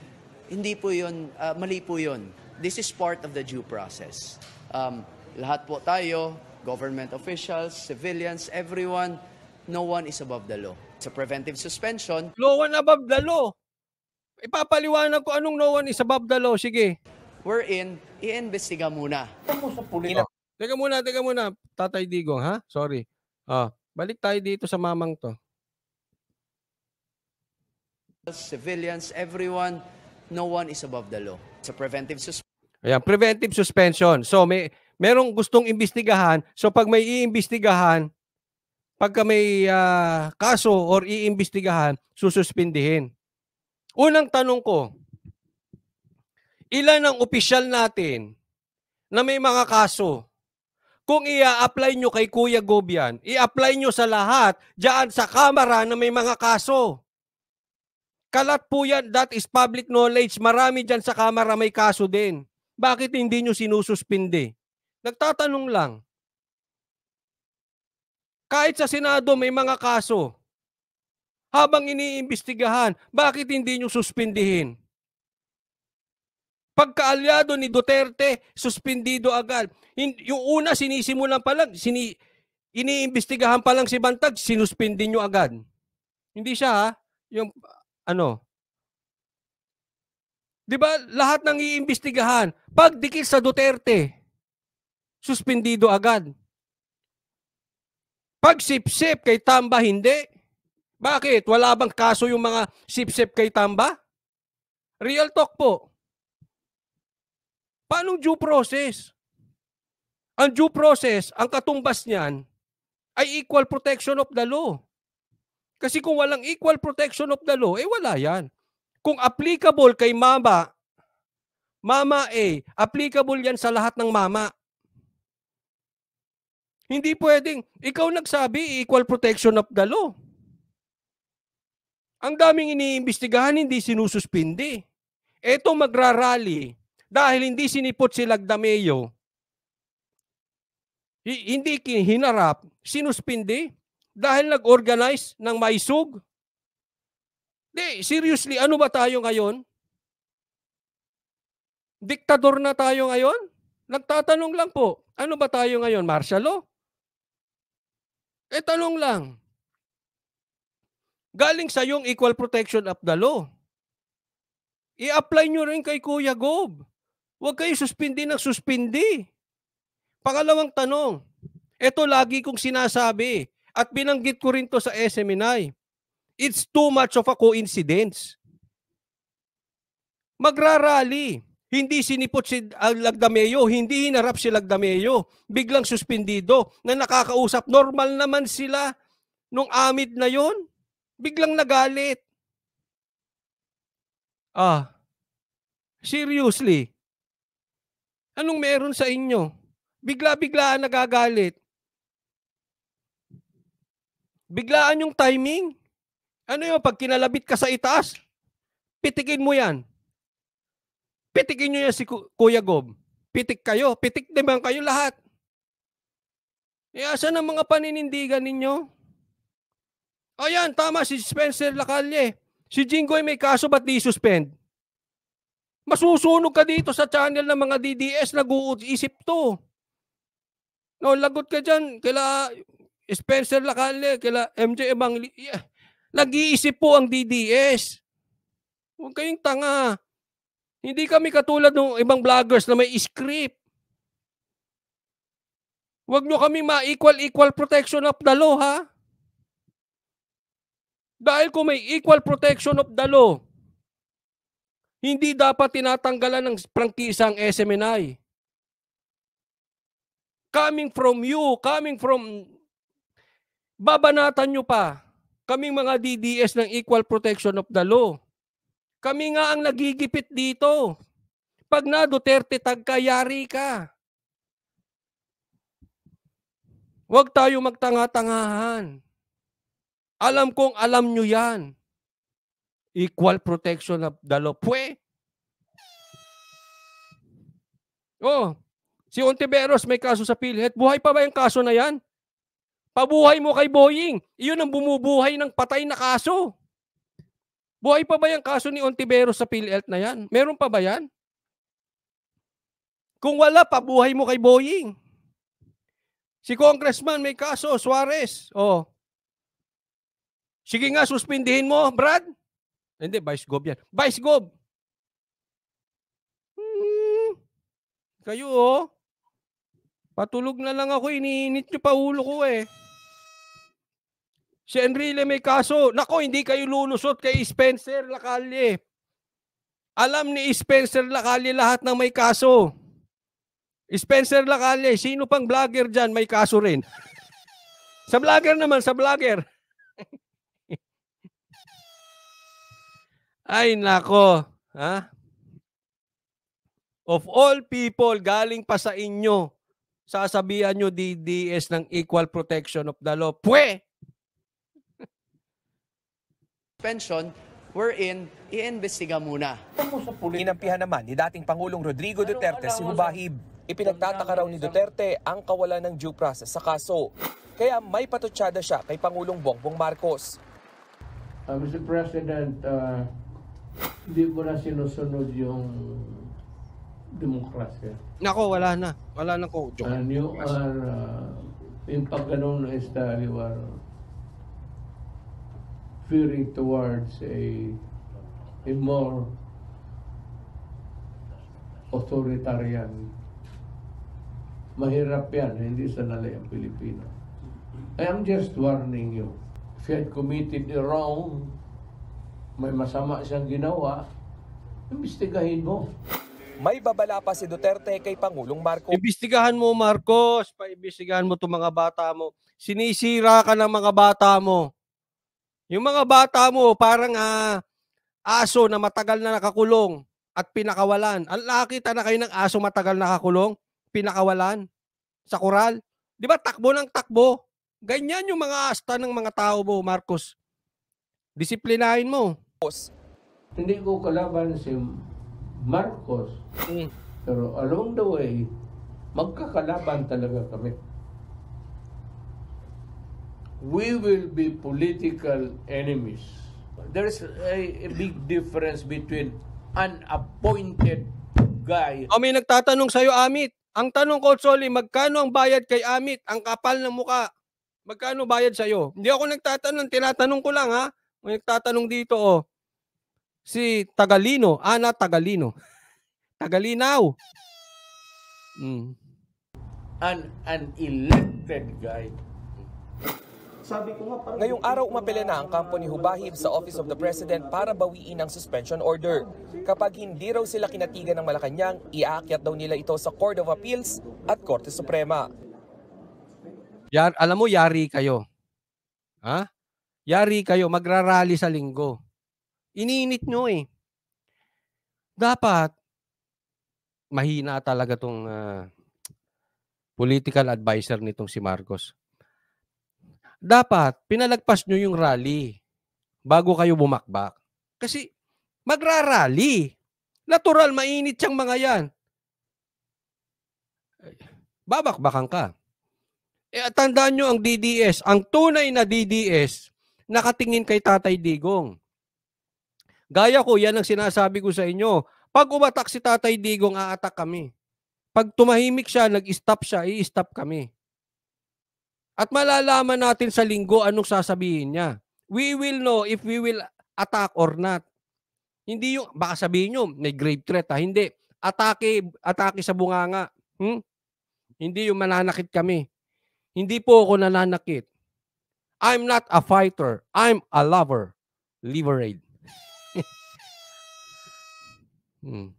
Hindi po yun, uh, mali po yun. This is part of the due process. Um, lahat po tayo, government officials, civilians, everyone, no one is above the law. It's a preventive suspension... No one above the law! Ipapaliwanag ko anong no one is above the law. Sige. We're in, i-investiga muna. Teka muna, teka muna. Tatay Digong, ha? Sorry. Ah, balik tayo dito sa mamang to civilians, everyone, no one is above the law. It's a preventive suspension. Ayan, preventive suspension. So may merong gustong imbestigahan. So pag may iimbestigahan, pagka may uh, kaso or iimbestigahan, sususpindihin. Unang tanong ko, ilan ang opisyal natin na may mga kaso? Kung i-apply nyo kay Kuya Gobian, i-apply nyo sa lahat, dyan sa kamara na may mga kaso. Kalat po yan. That is public knowledge. Marami dyan sa Kamara may kaso din. Bakit hindi nyo sinususpindi? Nagtatanong lang. Kahit sa Senado may mga kaso. Habang iniimbestigahan, bakit hindi nyo suspindihin? Pagkaalyado ni Duterte, suspindido agad. Yung una, sinisimulan pa lang, sini, iniimbestigahan pa lang si Bantag, sinuspindi nyo agad. Hindi siya ha. Yung ano? 'Di ba? Lahat ng iimbestigahan, pag dikit sa Duterte, suspendido agad. Pag sipsip kay Tamba hindi. Bakit? Wala bang kaso yung mga sipsip kay Tamba? Real talk po. Paano due process? Ang due process, ang katumbas niyan ay equal protection of the law. Kasi kung walang equal protection of the law, eh wala yan. Kung applicable kay mama, mama A, applicable yan sa lahat ng mama. Hindi pwedeng, ikaw nagsabi, equal protection of the law. Ang daming iniimbestigahan, hindi sinususpindi. Eto magrarally dahil hindi sinipot si Lagdameo, hindi hinarap, sinuspindi, dahil nag-organize ng maisog? Di, seriously, ano ba tayo ngayon? Diktador na tayo ngayon? Nagtatanong lang po, ano ba tayo ngayon? Martial law? Eh, tanong lang. Galing sa yung equal protection of the law. I-apply nyo rin kay Kuya Gob. Huwag kayo suspindi ng suspindi. Pangalawang tanong, ito lagi kong sinasabi, at binanggit ko rin to sa SMNI. It's too much of a coincidence. Magrarally. Hindi sinipot si Lagdameo, hindi hinarap si Lagdameo. Biglang suspindido na nakakausap. Normal naman sila nung amid na yon. Biglang nagalit. Ah, seriously. Anong meron sa inyo? Bigla-biglaan nagagalit. Biglaan yung timing. Ano yung pag kinalabit ka sa itaas, pitikin mo yan. Pitikin nyo yan si Kuya Gob. Pitik kayo. Pitik naman kayo lahat. E asan ang mga paninindigan ninyo? O yan, tama si Spencer Lacalle. Si Jingoy may kaso ba't di suspend? Masusunog ka dito sa channel ng mga DDS nag-uusip to. No, lagot ka dyan. Kaila, Spencer Lacalle, kila MJ Ebangli. Yeah. Nag-iisip po ang DDS. Huwag kayong tanga. Hindi kami katulad ng ibang vloggers na may script. Huwag nyo kami ma-equal-equal protection of the law, ha? Dahil kung may equal protection of the law, hindi dapat tinatanggalan ng prangkisa ang SMNI. Coming from you, coming from babanatan nyo pa kaming mga DDS ng equal protection of the law. Kami nga ang nagigipit dito. Pag na Duterte tagkayari ka. Huwag tayo magtanga-tangahan. Alam kong alam nyo yan. Equal protection of the law. Pwe. Oh, si Ontiveros may kaso sa PhilHealth. Buhay pa ba yung kaso na yan? Pabuhay mo kay Boying. Iyon ang bumubuhay ng patay na kaso. Buhay pa ba yung kaso ni Ontiveros sa PhilHealth na yan? Meron pa ba yan? Kung wala, pabuhay mo kay Boying. Si Congressman may kaso, Suarez. Oh. Sige nga, suspindihin mo, Brad. Hindi, Vice Gov yan. Vice Gov. Hmm. Kayo, oh. Patulog na lang ako, iniinit nyo pa ulo ko eh. Si Enrile may kaso. Nako, hindi kayo lulusot kay Spencer Lacalle. Alam ni Spencer Lacalle lahat ng may kaso. Spencer Lacalle, sino pang vlogger dyan may kaso rin? sa vlogger naman, sa vlogger. Ay nako, ha? Of all people, galing pa sa inyo, sasabihan nyo DDS ng equal protection of the law. Pwe! suspension wherein iimbestiga muna. Inampihan naman ni dating Pangulong Rodrigo Duterte si Hubahib. Ipinagtataka raw ni Duterte ang kawalan ng due process sa kaso. Kaya may patutsada siya kay Pangulong Bongbong Marcos. Uh, Mr. President, uh, hindi mo na sinusunod yung demokrasya. Nako, wala na. Wala na ko. Joke. And you are, uh, in pag ganun is the, you are veering towards a, a more authoritarian. Mahirap yan, hindi sa sanalay ang Pilipino. I am just warning you. If you had committed a wrong, may masama siyang ginawa, imbestigahin mo. May babala pa si Duterte kay Pangulong Marcos. Imbestigahan mo, Marcos. Paimbestigahan mo itong mga bata mo. Sinisira ka ng mga bata mo. Yung mga bata mo, parang uh, aso na matagal na nakakulong at pinakawalan. Ang nakita na kayo ng aso matagal nakakulong, pinakawalan sa koral. Di ba? Takbo ng takbo. Ganyan yung mga asta ng mga tao mo, Marcos. Disiplinahin mo. Hindi ko kalaban si Marcos. Hmm. Pero along the way, magkakalaban talaga kami we will be political enemies. There's a, a big difference between an appointed guy. O may nagtatanong sa'yo, Amit. Ang tanong, ko, Oli, magkano ang bayad kay Amit? Ang kapal ng muka. Magkano bayad sa'yo? Hindi ako nagtatanong. Tinatanong ko lang, ha? May nagtatanong dito, oh. Si Tagalino. Ana ah, Tagalino. Tagalinaw. Mm. An, an elected guy sabi ko nga, parang... Ngayong araw umapela na ang kampo ni Hubahib sa Office of the President para bawiin ang suspension order. Kapag hindi raw sila kinatigan ng Malacanang, iaakyat daw nila ito sa Court of Appeals at Korte Suprema. Yar, alam mo, yari kayo. Ha? Yari kayo, magrarally sa linggo. Iniinit nyo eh. Dapat, mahina talaga tong uh, political adviser nitong si Marcos dapat pinalagpas nyo yung rally bago kayo bumakbak. Kasi magrarally. Natural, mainit siyang mga yan. Babakbakan ka. E tandaan nyo ang DDS. Ang tunay na DDS, nakatingin kay Tatay Digong. Gaya ko, yan ang sinasabi ko sa inyo. Pag umatak si Tatay Digong, aatak kami. Pag tumahimik siya, nag-stop siya, i-stop kami. At malalaman natin sa linggo anong sasabihin niya. We will know if we will attack or not. Hindi yung, baka sabihin nyo, may grave threat ha. Hindi. Atake, atake sa bunganga. Hmm? Hindi yung mananakit kami. Hindi po ako nananakit. I'm not a fighter. I'm a lover. Liberate. hmm.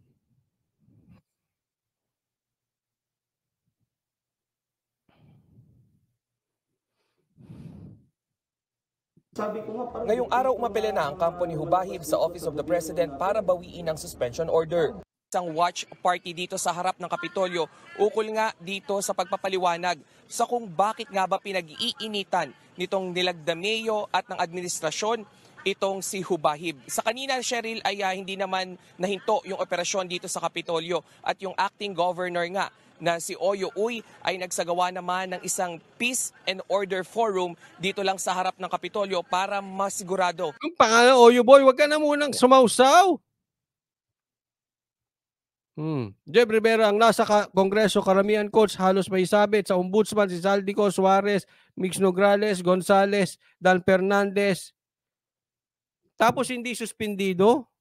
Sabi ko nga, parang Ngayong araw umapele na ang kampo ni Hubahib sa Office of the President para bawiin ang suspension order. Isang watch party dito sa harap ng Kapitolyo ukol nga dito sa pagpapaliwanag sa kung bakit nga ba pinag-iinitan nitong nilagdameyo at ng administrasyon itong si Hubahib. Sa kanina, Cheryl, ay uh, hindi naman nahinto yung operasyon dito sa Kapitolyo at yung acting governor nga na si Oyo Uy ay nagsagawa naman ng isang peace and order forum dito lang sa harap ng Kapitolyo para masigurado. Yung pangalan Oyo Boy, wag ka na munang sumausaw. Hmm. Jeb Rivera, ang nasa ka- Kongreso, karamihan coach halos may sabit sa ombudsman si Saldico, Suarez, Mix Nograles, Gonzales, Dan Fernandez. Tapos hindi suspindido?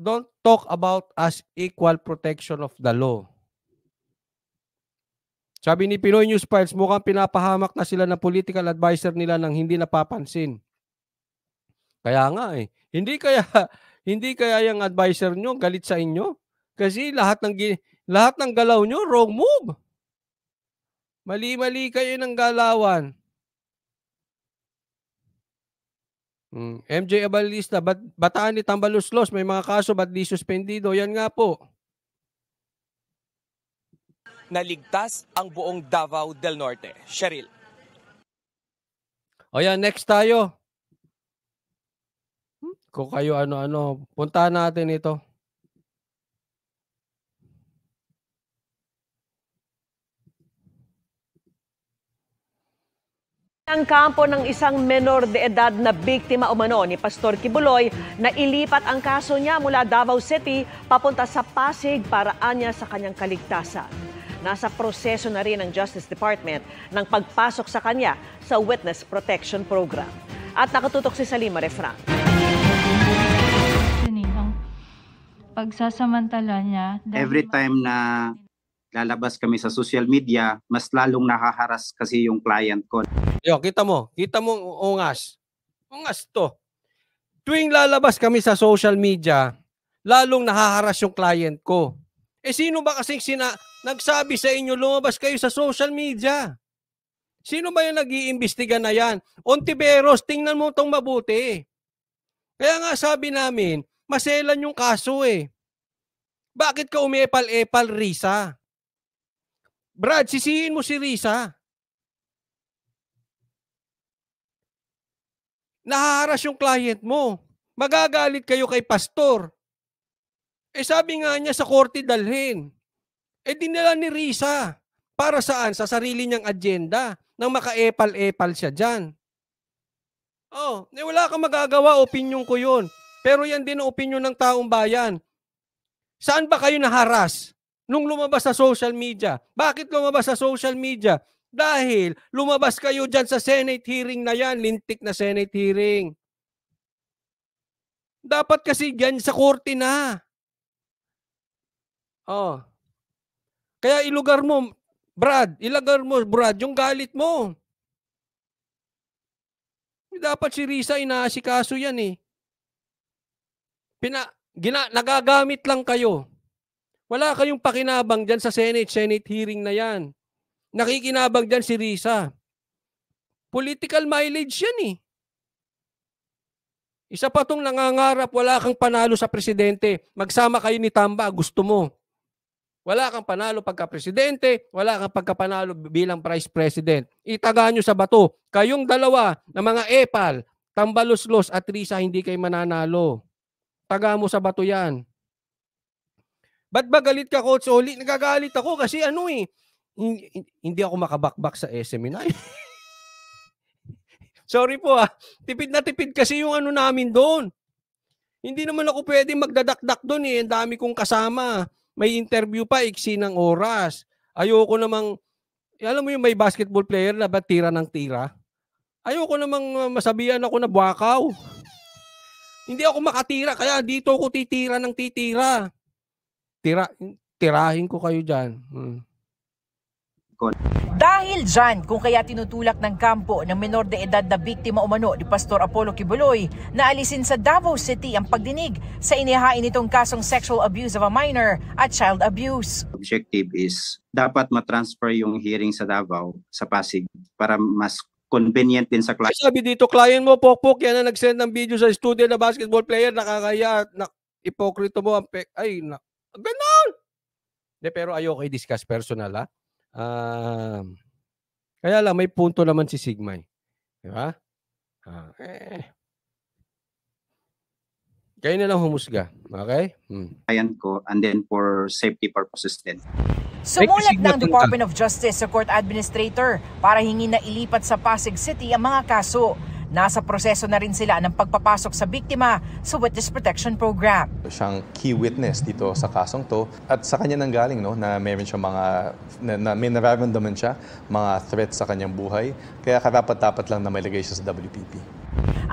don't talk about as equal protection of the law. Sabi ni Pinoy News Files, mukhang pinapahamak na sila ng political adviser nila nang hindi napapansin. Kaya nga eh. Hindi kaya hindi kaya yung adviser nyo galit sa inyo kasi lahat ng lahat ng galaw nyo wrong move. Mali-mali kayo ng galawan. Mm. MJ Abalista, bat, bataan ni Tambaluslos, may mga kaso, ba't di suspendido? Yan nga po. Naligtas ang buong Davao del Norte. Cheryl. O yan, next tayo. Hmm? Kung kayo ano-ano, punta natin ito. Ang kampo ng isang menor de edad na biktima umano ni Pastor Kibuloy na ilipat ang kaso niya mula Davao City papunta sa Pasig para anya sa kanyang kaligtasan. Nasa proseso na rin ng Justice Department ng pagpasok sa kanya sa Witness Protection Program. At nakatutok si Salima Refran. Eh, pagsasamantala niya. Every time na lalabas kami sa social media, mas lalong nakaharas kasi yung client ko. Yo, kita mo, kita mo ungas. Ungas to. Tuwing lalabas kami sa social media, lalong nahaharas yung client ko. Eh sino ba kasi sina nagsabi sa inyo lumabas kayo sa social media? Sino ba yung nag-iimbestiga na yan? Ontiveros, tingnan mo itong mabuti. Kaya nga sabi namin, maselan yung kaso eh. Bakit ka umepal-epal, Risa? Brad, sisihin mo si Risa. Naharas yung client mo. Magagalit kayo kay pastor. Eh sabi nga niya sa korte dalhin. Eh dinala ni Risa. Para saan? Sa sarili niyang agenda. Nang makaepal-epal siya dyan. Oh, eh wala kang magagawa. Opinyon ko yun. Pero yan din ang opinyon ng taong bayan. Saan ba kayo naharas? nung lumabas sa social media. Bakit lumabas sa social media? Dahil lumabas kayo dyan sa Senate hearing na yan, lintik na Senate hearing. Dapat kasi dyan sa korte na. Oh. Kaya ilugar mo, Brad, ilagar mo, Brad, yung galit mo. Dapat si Risa inaasikaso yan eh. Pina, gina, nagagamit lang kayo wala kayong pakinabang dyan sa Senate, Senate hearing na yan. Nakikinabang dyan si Risa. Political mileage yan eh. Isa pa tong nangangarap, wala kang panalo sa presidente. Magsama kayo ni Tamba, gusto mo. Wala kang panalo pagka presidente, wala kang pagkapanalo bilang vice president. Itaga nyo sa bato. Kayong dalawa na mga epal, Tambaloslos at Risa, hindi kayo mananalo. Taga mo sa bato yan. Ba't ba galit ka, Coach Oli? Nagagalit ako kasi ano eh, hindi ako makabakbak sa SM9. E eh. Sorry po ah. Tipid na tipid kasi yung ano namin doon. Hindi naman ako pwede magdadakdak doon eh. Ang dami kong kasama. May interview pa, iksi ng oras. Ayoko namang, eh, alam mo yung may basketball player na ba tira ng tira? Ayoko namang ah, masabihan ako na buwakaw. Hindi ako makatira, kaya dito ako titira ng titira. Tira, tirahin ko kayo dyan. Hmm. Dahil dyan, kung kaya tinutulak ng kampo ng menor de edad na biktima umano ni Pastor Apollo Kibuloy na alisin sa Davao City ang pagdinig sa inihain nitong kasong sexual abuse of a minor at child abuse. Objective is dapat matransfer yung hearing sa Davao, sa Pasig, para mas convenient din sa client. Ano sabi dito, client mo, Pokpok, yan ang nag-send ng video sa studio na basketball player, nakakaya, na, ipokrito mo ang pek. Ay, na, Ganon! De, pero ayoko i-discuss personal, ha? Ah. Uh, um, kaya lang, may punto naman si Sigmay. Eh. Di ba? Ah, eh. Kayo na lang humusga. Okay? Hmm. Ayan ko. And then for safety purposes din. Sumulat ng Department of Justice sa Court Administrator para hingi na ilipat sa Pasig City ang mga kaso Nasa proseso na rin sila ng pagpapasok sa biktima sa Witness Protection Program. Siyang key witness dito sa kasong to at sa kanya nang galing no, na meron siya mga, na, na, may nararamdaman siya mga threat sa kanyang buhay. Kaya karapat-dapat lang na mailagay siya sa WPP.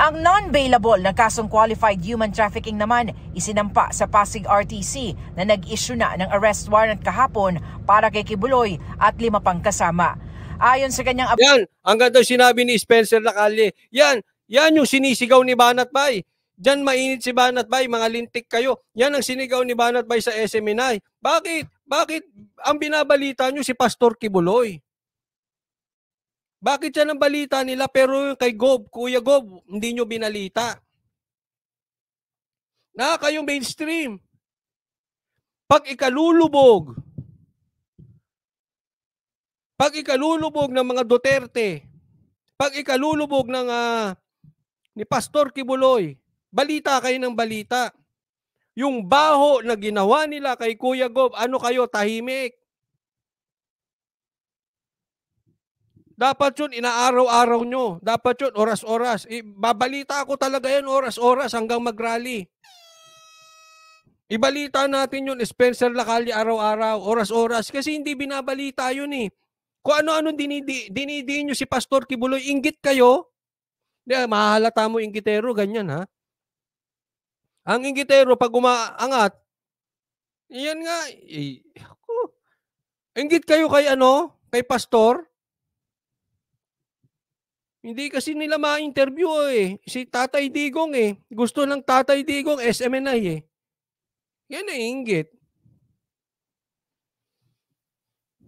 Ang non-bailable na kasong qualified human trafficking naman isinampa sa Pasig RTC na nag-issue na ng arrest warrant kahapon para kay Kibuloy at lima pang kasama ayon sa kanyang abogado. Yan, hanggang daw sinabi ni Spencer Lacalle, yan, yan yung sinisigaw ni Banat Bay. Diyan mainit si Banat Bay, mga lintik kayo. Yan ang sinigaw ni Banat Bay sa SMNI. Bakit? Bakit ang binabalita nyo si Pastor Kibuloy? Bakit yan ang balita nila pero yung kay Gob, Kuya Gob, hindi nyo binalita? Na kayong mainstream. Pag ikalulubog pag ikalulubog ng mga Duterte, pag ikalulubog ng uh, ni Pastor Kibuloy, balita kayo ng balita. Yung baho na ginawa nila kay Kuya Gob, ano kayo, tahimik? Dapat yun, inaaraw-araw nyo. Dapat yun, oras-oras. Ibabalita babalita ako talaga yan, oras-oras hanggang mag-rally. Ibalita natin yun, Spencer Lacalle, araw-araw, oras-oras. Kasi hindi binabalita yun eh. Kung ano-ano dinidi, dinidiin nyo si Pastor Kibuloy, inggit kayo. Hindi, mahalata mo inggitero, ganyan ha. Ang inggitero, pag umaangat, yan nga, eh, ako. Inggit kayo kay ano, kay Pastor. Hindi kasi nila ma-interview eh. Si Tatay Digong eh. Gusto ng Tatay Digong, SMNI eh. Yan ay inggit.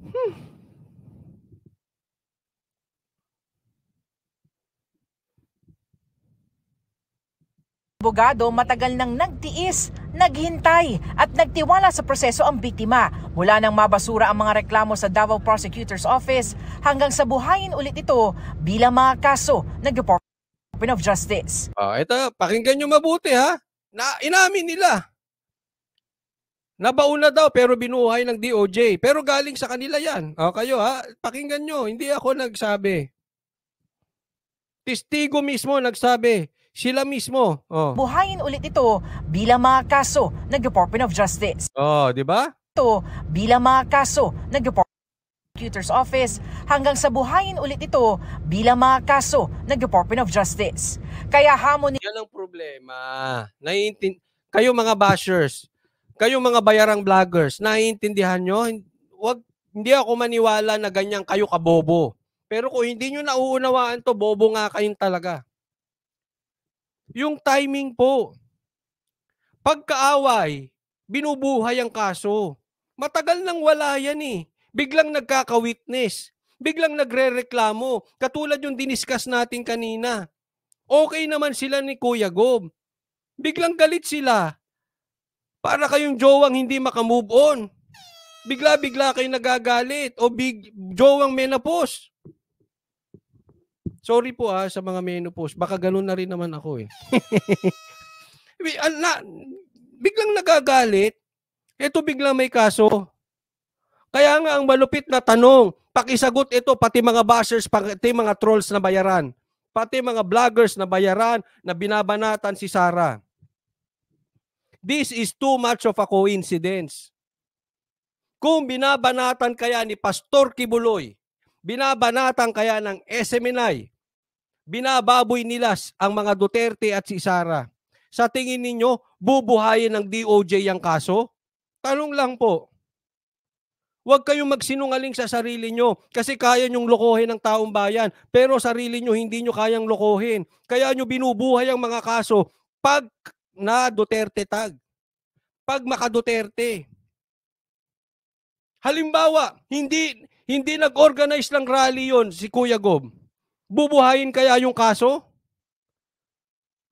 Hmm. Abogado matagal nang nagtiis, naghintay at nagtiwala sa proseso ang biktima mula nang mabasura ang mga reklamo sa Davao Prosecutor's Office hanggang sa buhayin ulit ito bilang mga kaso ng Department of Justice. Uh, ah, ito, pakinggan nyo mabuti ha. Na, inamin nila. Nabauna daw pero binuhay ng DOJ. Pero galing sa kanila yan. O, ah, kayo ha, pakinggan nyo. Hindi ako nagsabi. Testigo mismo nagsabi sila mismo. Oh. Buhayin ulit ito bilang mga kaso ng Department of Justice. Oh, di ba? Ito bilang mga kaso ng Prosecutor's Office hanggang sa buhayin ulit ito bilang mga kaso ng Department of Justice. Kaya hamon ni... Yan ang problema. Naiintin... Kayo mga bashers, kayo mga bayarang vloggers, naiintindihan nyo? Wag, hindi ako maniwala na ganyan kayo kabobo. Pero kung hindi nyo nauunawaan to, bobo nga kayong talaga. Yung timing po. Pagkaaway, binubuhay ang kaso. Matagal nang wala yan eh. Biglang nagkaka-witness. Biglang nagre-reklamo. Katulad yung diniskas natin kanina. Okay naman sila ni Kuya Gob. Biglang galit sila. Para kayong jowang hindi makamove on. Bigla-bigla kayo nagagalit. O big, jowang menopause. Sorry po ah sa mga menopause. Baka ganun na rin naman ako eh. Ah, na, biglang nagagalit. Ito biglang may kaso. Kaya nga ang malupit na tanong, pakisagot ito pati mga bashers, pati mga trolls na bayaran. Pati mga vloggers na bayaran na binabanatan si Sara. This is too much of a coincidence. Kung binabanatan kaya ni Pastor Kibuloy, binabanatan kaya ng SMNI, binababoy nila ang mga Duterte at si Sara. Sa tingin ninyo, bubuhayin ng DOJ ang kaso? Tanong lang po. Huwag kayong magsinungaling sa sarili nyo kasi kaya nyong lokohin ng taong bayan pero sarili nyo hindi nyo kayang lokohin. Kaya nyo binubuhay ang mga kaso pag na Duterte tag. Pag maka Duterte. Halimbawa, hindi hindi nag-organize ng rally yon si Kuya Gob. Bubuhayin kaya yung kaso?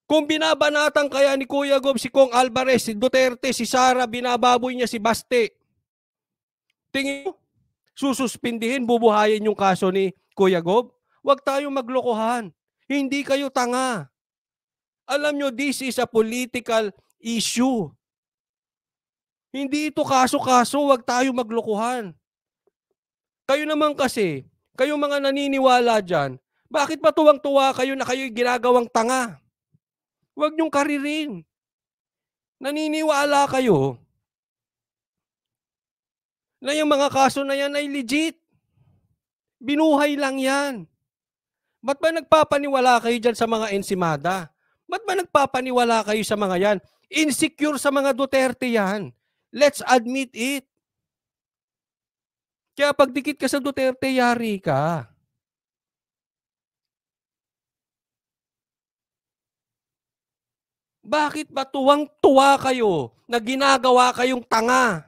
Kung binabanatan kaya ni Kuya Gob si Kong Alvarez, si Duterte, si Sara, binababoy niya si Baste. Tingin mo, sususpindihin, bubuhayin yung kaso ni Kuya Gob? Huwag tayong maglokohan. Hindi kayo tanga. Alam nyo, this is a political issue. Hindi ito kaso-kaso, huwag tayo maglokohan. Kayo naman kasi, kayo mga naniniwala dyan, bakit ba tuwang-tuwa kayo na kayo'y ginagawang tanga? Huwag niyong karirin. Naniniwala kayo na yung mga kaso na yan ay legit. Binuhay lang yan. Ba't ba nagpapaniwala kayo dyan sa mga ensimada? Ba't ba nagpapaniwala kayo sa mga yan? Insecure sa mga Duterte yan. Let's admit it. Kaya pagdikit ka sa Duterte, yari ka. Bakit ba tuwang-tuwa kayo na ginagawa kayong tanga?